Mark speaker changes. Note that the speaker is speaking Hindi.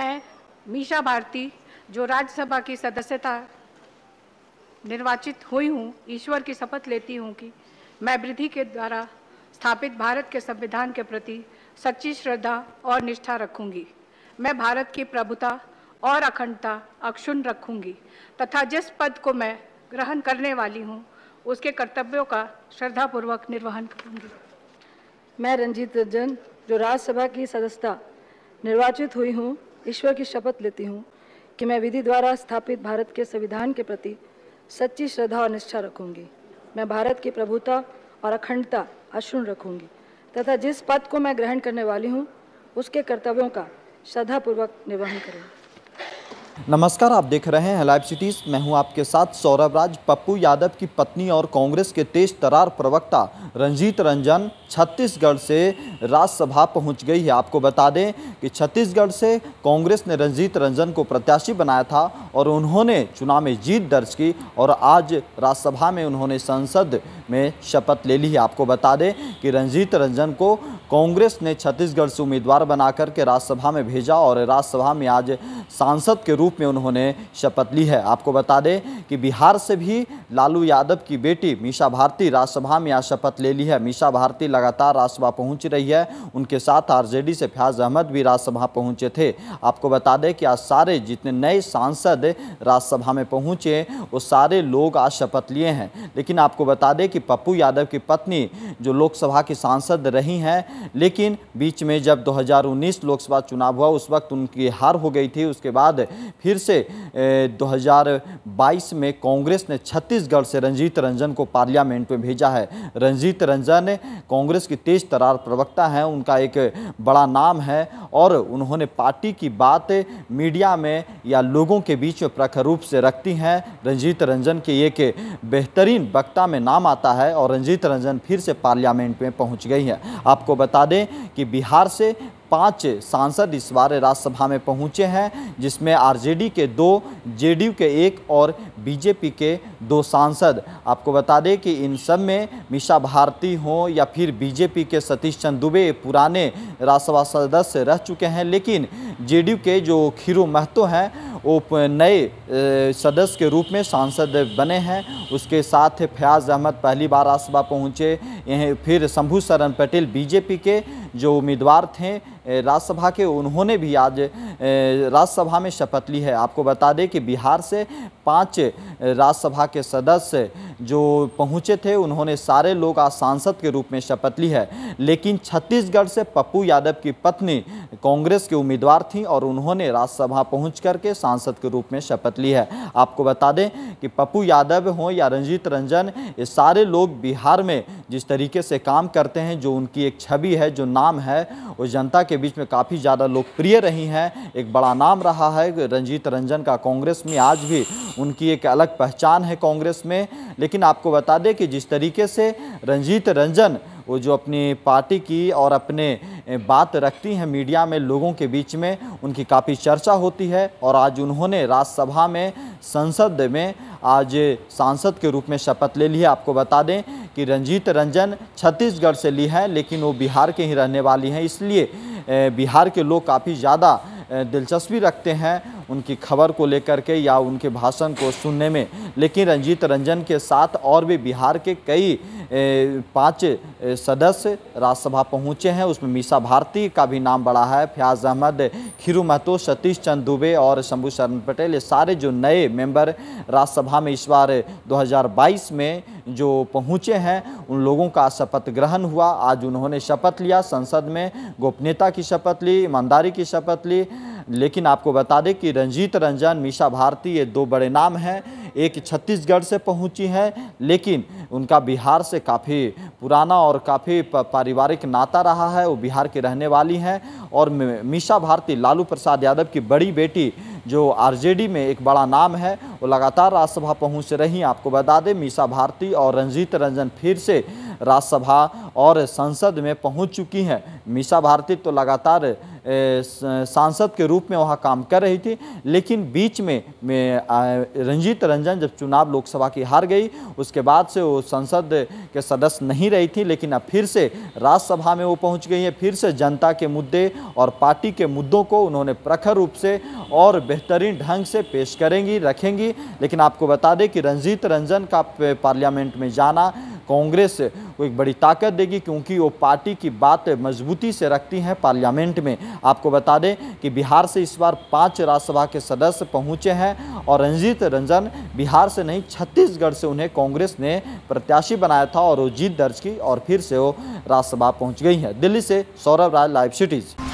Speaker 1: मैं मीशा भारती जो राज्यसभा की सदस्यता निर्वाचित हुई हूँ ईश्वर की शपथ लेती हूँ कि मैं वृद्धि के द्वारा स्थापित भारत के संविधान के प्रति सच्ची श्रद्धा और निष्ठा रखूंगी मैं भारत की प्रभुता और अखंडता अक्षुण रखूंगी तथा जिस पद को मैं ग्रहण करने वाली हूँ उसके कर्तव्यों का श्रद्धापूर्वक निर्वहन करूंगी मैं रंजीत रंजन जो राज्यसभा की सदस्यता निर्वाचित हुई हूँ ईश्वर की शपथ लेती हूँ कि मैं विधि द्वारा स्थापित भारत के संविधान के प्रति सच्ची श्रद्धा और निष्ठा रखूंगी मैं भारत की प्रभुता और अखंडता अशुण रखूंगी तथा जिस पद को मैं ग्रहण करने वाली हूँ उसके कर्तव्यों का श्रद्धापूर्वक निर्वहन करूँगी नमस्कार आप देख रहे हैं लाइव सिटीज मैं हूं आपके साथ सौरभ राज पप्पू यादव की पत्नी और कांग्रेस के तेज तरार प्रवक्ता रंजीत रंजन छत्तीसगढ़ से राज्यसभा पहुंच गई है आपको बता दें कि छत्तीसगढ़ से कांग्रेस ने रंजीत रंजन को प्रत्याशी बनाया था और उन्होंने चुनाव में जीत दर्ज की और आज राज्यसभा में उन्होंने संसद में शपथ ले ली है आपको बता दें कि रंजीत रंजन को कांग्रेस ने छत्तीसगढ़ से उम्मीदवार बनाकर के राज्यसभा में भेजा और राज्यसभा में आज सांसद के रूप में उन्होंने शपथ ली है आपको बता दें कि बिहार से भी लालू यादव की बेटी मीशा भारती राज्यसभा में आज शपथ ले ली है मीशा भारती लगातार राज्यसभा पहुंच रही है उनके साथ आरजेडी से फयाज अहमद भी राज्यसभा पहुंचे थे आपको बता दें कि आज सारे जितने नए सांसद राज्यसभा में पहुंचे वो सारे लोग आज शपथ लिए हैं लेकिन आपको बता दें कि पप्पू यादव की पत्नी जो लोकसभा की सांसद रही हैं लेकिन बीच में जब 2019 लोकसभा चुनाव हुआ उस वक्त उनकी हार हो गई थी उसके बाद फिर से 2022 में कांग्रेस ने छत्तीसगढ़ से रंजीत रंजन को पार्लियामेंट में भेजा है रंजीत रंजन कांग्रेस की तेज तरार प्रवक्ता हैं उनका एक बड़ा नाम है और उन्होंने पार्टी की बात मीडिया में या लोगों के बीच में प्रखर रूप से रखती हैं रंजीत रंजन के एक बेहतरीन वक्ता में नाम आता है और रंजीत रंजन फिर से पार्लियामेंट में पहुंच गई है आपको बता बता दें कि बिहार से पांच सांसद इस बार राज्यसभा में पहुंचे हैं जिसमें आरजेडी के दो जेडीयू के एक और बीजेपी के दो सांसद आपको बता दें कि इन सब में मिशा भारती हों या फिर बीजेपी के सतीश चंद दुबे पुराने राज्यसभा सदस्य रह चुके हैं लेकिन जेडीयू के जो खीरू महतो हैं वो नए सदस्य के रूप में सांसद बने हैं उसके साथ फयाज अहमद पहली बार राज्यसभा पहुंचे यहीं फिर शंभू शरण पटेल बीजेपी के जो उम्मीदवार थे राज्यसभा के उन्होंने भी आज राज्यसभा में शपथ ली है आपको बता दें कि बिहार से पाँच राज्यसभा के सदस्य जो पहुंचे थे उन्होंने सारे लोग आज सांसद के रूप में शपथ ली है लेकिन छत्तीसगढ़ से पप्पू यादव की पत्नी कांग्रेस के उम्मीदवार थीं और उन्होंने राज्यसभा पहुंच करके सांसद के रूप में शपथ ली है आपको बता दें कि पप्पू यादव हों या रंजीत रंजन ये सारे लोग बिहार में जिस तरीके से काम करते हैं जो उनकी एक छवि है जो नाम है वो जनता के बीच में काफ़ी ज़्यादा लोकप्रिय रही हैं एक बड़ा नाम रहा है रंजीत रंजन का कांग्रेस में आज भी उनकी एक अलग पहचान है कांग्रेस में लेकिन आपको बता दें कि जिस तरीके से रंजीत रंजन वो जो अपनी पार्टी की और अपने बात रखती हैं मीडिया में लोगों के बीच में उनकी काफ़ी चर्चा होती है और आज उन्होंने राज्यसभा में संसद में आज सांसद के रूप में शपथ ले ली है आपको बता दें कि रंजीत रंजन छत्तीसगढ़ से ली है लेकिन वो बिहार के ही रहने वाली हैं इसलिए बिहार के लोग काफ़ी ज़्यादा दिलचस्पी रखते हैं उनकी खबर को लेकर के या उनके भाषण को सुनने में लेकिन रंजीत रंजन के साथ और भी बिहार के कई पाँच सदस्य राज्यसभा पहुंचे हैं उसमें मीसा भारती का भी नाम बड़ा है फयाज अहमद खिरू महतो सतीश चंद दुबे और शंभू शरण पटेल ये सारे जो नए मेंबर राज्यसभा में इस बार 2022 में जो पहुंचे हैं उन लोगों का शपथ ग्रहण हुआ आज उन्होंने शपथ लिया संसद में गोपनीयता की शपथ ली ईमानदारी की शपथ ली लेकिन आपको बता दें कि रंजीत रंजन मीशा भारती ये दो बड़े नाम हैं एक छत्तीसगढ़ से पहुंची हैं लेकिन उनका बिहार से काफ़ी पुराना और काफ़ी पारिवारिक नाता रहा है वो बिहार की रहने वाली हैं और मीशा भारती लालू प्रसाद यादव की बड़ी बेटी जो आरजेडी में एक बड़ा नाम है वो लगातार राज्यसभा पहुँच रही आपको बता दें मीसा भारती और रंजीत रंजन फिर से राज्यसभा और संसद में पहुंच चुकी हैं मीसा भारती तो लगातार सांसद के रूप में वहाँ काम कर रही थी लेकिन बीच में, रंजीत रंजन जब चुनाव लोकसभा की हार गई उसके बाद से वो संसद के सदस्य नहीं रही थी लेकिन अब फिर से राज्यसभा में वो पहुँच गई है फिर से जनता के मुद्दे और पार्टी के मुद्दों को उन्होंने प्रखर रूप से और बेहतरीन ढंग से पेश करेंगी रखेंगी लेकिन आपको बता दें कि रंजीत रंजन का पार्लियामेंट में जाना कांग्रेस को एक बड़ी ताकत देगी क्योंकि वो पार्टी की बात मजबूती से रखती हैं पार्लियामेंट में आपको बता दें कि बिहार से इस बार पाँच राज्यसभा के सदस्य पहुँचे हैं और रंजीत रंजन बिहार से नहीं छत्तीसगढ़ से उन्हें कांग्रेस ने प्रत्याशी बनाया था और वो जीत दर्ज की और फिर से वो राज्यसभा पहुँच गई हैं दिल्ली से सौरभ राय लाइव सिटीज़